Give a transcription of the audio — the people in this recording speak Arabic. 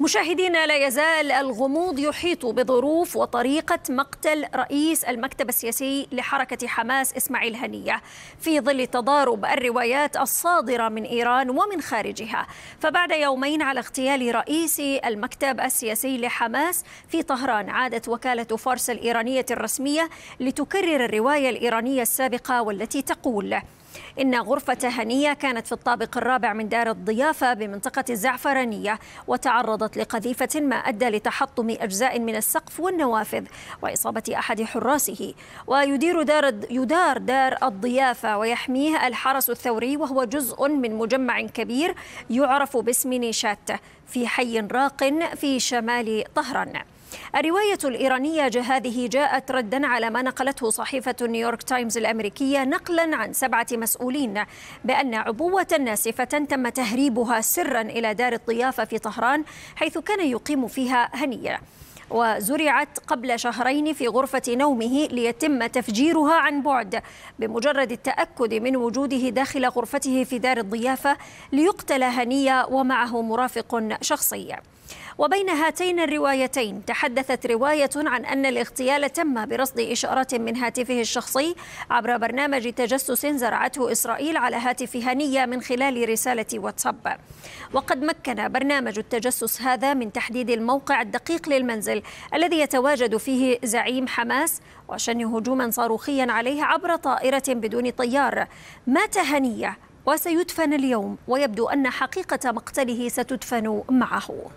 مشاهدينا لا يزال الغموض يحيط بظروف وطريقة مقتل رئيس المكتب السياسي لحركة حماس إسماعيل هنية في ظل تضارب الروايات الصادرة من إيران ومن خارجها فبعد يومين على اغتيال رئيس المكتب السياسي لحماس في طهران عادت وكالة فارس الإيرانية الرسمية لتكرر الرواية الإيرانية السابقة والتي تقول إن غرفة هنية كانت في الطابق الرابع من دار الضيافة بمنطقة الزعفرانية وتعرضت لقذيفة ما أدى لتحطم أجزاء من السقف والنوافذ وإصابة أحد حراسه ويدير دار يدار دار الضيافة ويحميه الحرس الثوري وهو جزء من مجمع كبير يعرف باسم نيشات في حي راق في شمال طهران الرواية الإيرانية هذه جاءت ردا على ما نقلته صحيفة نيويورك تايمز الأمريكية نقلا عن سبعة مسؤولين بأن عبوة ناسفة تم تهريبها سرا إلى دار الضيافة في طهران حيث كان يقيم فيها هنية وزرعت قبل شهرين في غرفة نومه ليتم تفجيرها عن بعد بمجرد التأكد من وجوده داخل غرفته في دار الضيافة ليقتل هنية ومعه مرافق شخصي وبين هاتين الروايتين تحدثت رواية عن أن الاغتيال تم برصد إشارة من هاتفه الشخصي عبر برنامج تجسس زرعته إسرائيل على هاتف هنية من خلال رسالة واتساب وقد مكن برنامج التجسس هذا من تحديد الموقع الدقيق للمنزل الذي يتواجد فيه زعيم حماس وشن هجوما صاروخيا عليه عبر طائرة بدون طيار مات هنية وسيدفن اليوم ويبدو أن حقيقة مقتله ستدفن معه